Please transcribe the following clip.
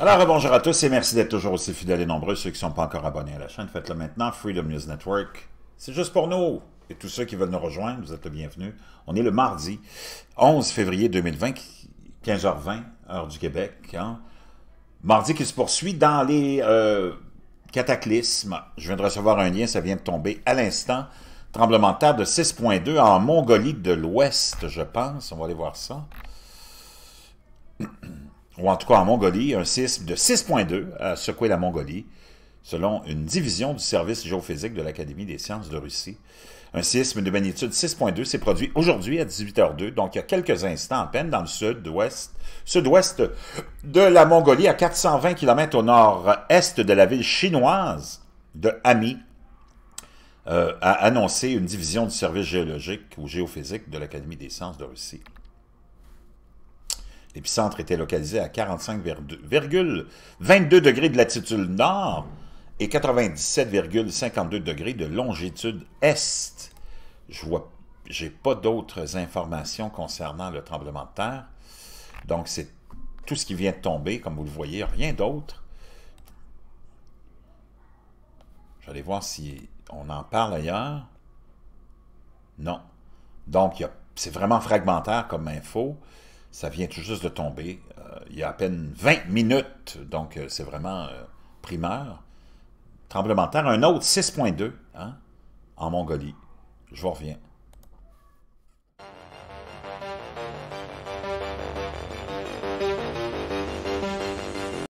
Alors, bonjour à tous et merci d'être toujours aussi fidèles et nombreux. Ceux qui ne sont pas encore abonnés à la chaîne, faites-le maintenant. Freedom News Network, c'est juste pour nous. Et tous ceux qui veulent nous rejoindre, vous êtes le bienvenu. On est le mardi 11 février 2020, 15h20, heure du Québec. Hein. Mardi qui se poursuit dans les euh, cataclysmes. Je viens de recevoir un lien, ça vient de tomber à l'instant. Tremblement de terre de 6.2 en Mongolie de l'Ouest, je pense. On va aller voir ça ou en tout cas en Mongolie, un séisme de 6.2 a secoué la Mongolie, selon une division du service géophysique de l'Académie des sciences de Russie. Un séisme de magnitude 6.2 s'est produit aujourd'hui à 18h02, donc il y a quelques instants à peine dans le sud-ouest sud ouest de la Mongolie, à 420 km au nord-est de la ville chinoise de Ami, euh, a annoncé une division du service géologique ou géophysique de l'Académie des sciences de Russie. L'épicentre était localisé à 45,22 degrés de latitude nord et 97,52 degrés de longitude est. Je vois, j'ai pas d'autres informations concernant le tremblement de terre. Donc, c'est tout ce qui vient de tomber, comme vous le voyez, rien d'autre. J'allais voir si on en parle ailleurs. Non. Donc, c'est vraiment fragmentaire comme info. Ça vient tout juste de tomber. Euh, il y a à peine 20 minutes, donc euh, c'est vraiment primeur. primaire. Tremblement terre, un autre 6.2 hein, en Mongolie. Je vous reviens.